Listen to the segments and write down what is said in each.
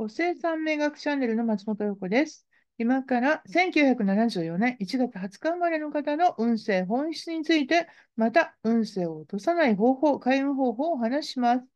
補正産名学チャンネルの松本陽子です。今から1974年1月20日生まれの方の運勢本質について、また運勢を落とさない方法、開運方法をお話します。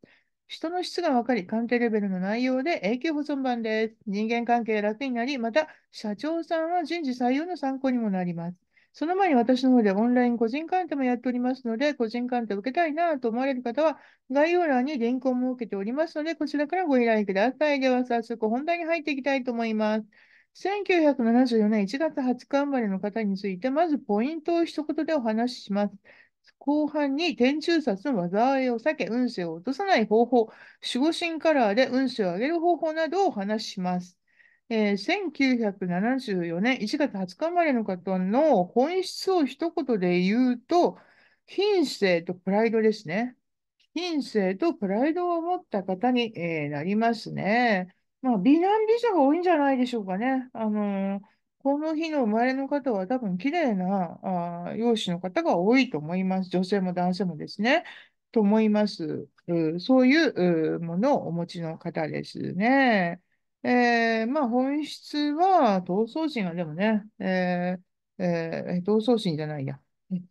人の質が分かり、鑑定レベルの内容で永久保存版です。人間関係楽になり、また社長さんは人事採用の参考にもなります。その前に私の方でオンライン個人鑑定もやっておりますので、個人鑑定を受けたいなと思われる方は、概要欄にリンクを設けておりますので、こちらからご依頼ください。では、早速本題に入っていきたいと思います。1974年1月20日生まれの方について、まずポイントを一言でお話しします。後半に天中殺の災いを避け、運勢を落とさない方法、守護神カラーで運勢を上げる方法などをお話しします。えー、1974年1月20日生まれの方の本質を一言で言うと、品性とプライドですね。品性とプライドを持った方に、えー、なりますね。まあ、美男美女が多いんじゃないでしょうかね。あのー、この日の生まれの方は多分綺麗なあ容姿の方が多いと思います。女性も男性もですね。と思います。うそういうものをお持ちの方ですね。えー、まあ、本質は、闘争心はでもね、えー、えー、闘争心じゃないや。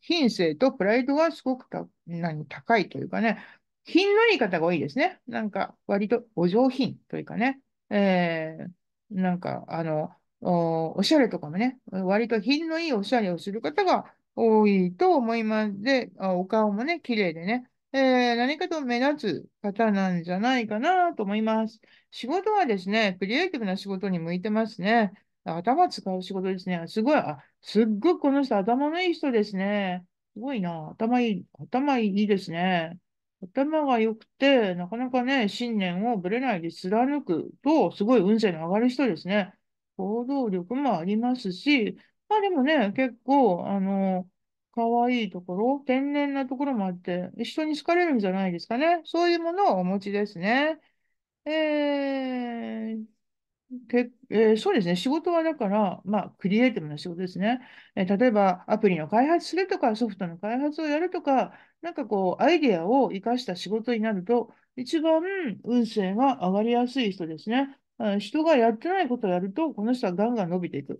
品性とプライドがすごくた何高いというかね、品のいい方が多いですね。なんか、割とお上品というかね、えー、なんか、あの、おおしゃれとかもね、割と品のいいおしゃれをする方が多いと思います。で、お顔もね、綺麗でね、えー、何かと目立つ方なんじゃないかなと思います。仕事はですね、クリエイティブな仕事に向いてますね。頭使う仕事ですね。すごい、あ、すっごくこの人頭のいい人ですね。すごいな。頭いい、頭いいですね。頭が良くて、なかなかね、信念をぶれないで貫くと、すごい運勢の上がる人ですね。行動力もありますし、まあでもね、結構、あの、可愛いところ、天然なところもあって、人に好かれるんじゃないですかね。そういうものをお持ちですね。えー、けえー、そうですね、仕事はだから、まあ、クリエイティブな仕事ですね、えー、例えば、アプリの開発するとか、ソフトの開発をやるとか、なんかこう、アイデアを生かした仕事になると、一番運勢が上がりやすい人ですね。人がやってないことをやると、この人はガンガン伸びていく。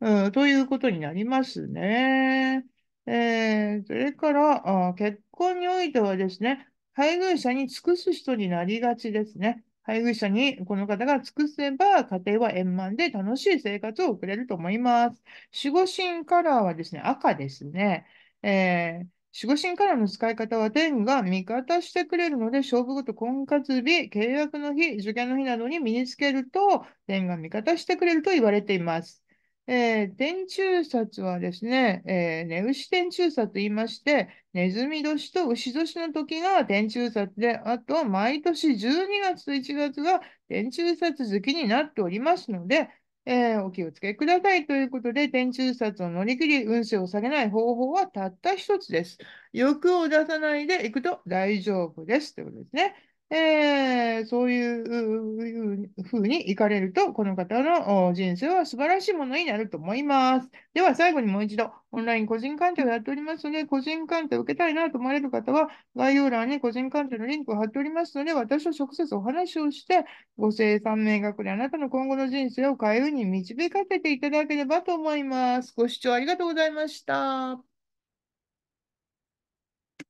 うん、ということになりますね。えー、それからあ、結婚においてはですね、配偶者に尽くす人になりがちですね。配偶者にこの方が尽くせば家庭は円満で楽しい生活を送れると思います。守護神カラーはですね、赤ですね。えー、守護神カラーの使い方は天が味方してくれるので、勝負ごと婚活日、契約の日、受験の日などに身につけると、天が味方してくれると言われています。えー、電柱札はですね、えー、ね、牛電柱札と言いまして、ネズミ年と牛年の時が電柱札で、あと毎年12月と1月が電柱札好きになっておりますので、えー、お気をつけくださいということで、天中札を乗り切り、運勢を下げない方法はたった一つです。欲を出さないでいくと大丈夫です。ということですね。えー、そういうふうに行かれると、この方の人生は素晴らしいものになると思います。では、最後にもう一度、オンライン個人鑑定をやっておりますので、個人鑑定を受けたいなと思われる方は、概要欄に個人鑑定のリンクを貼っておりますので、私と直接お話をして、ご生産名学であなたの今後の人生を開運に導かせていただければと思います。ご視聴ありがとうございました。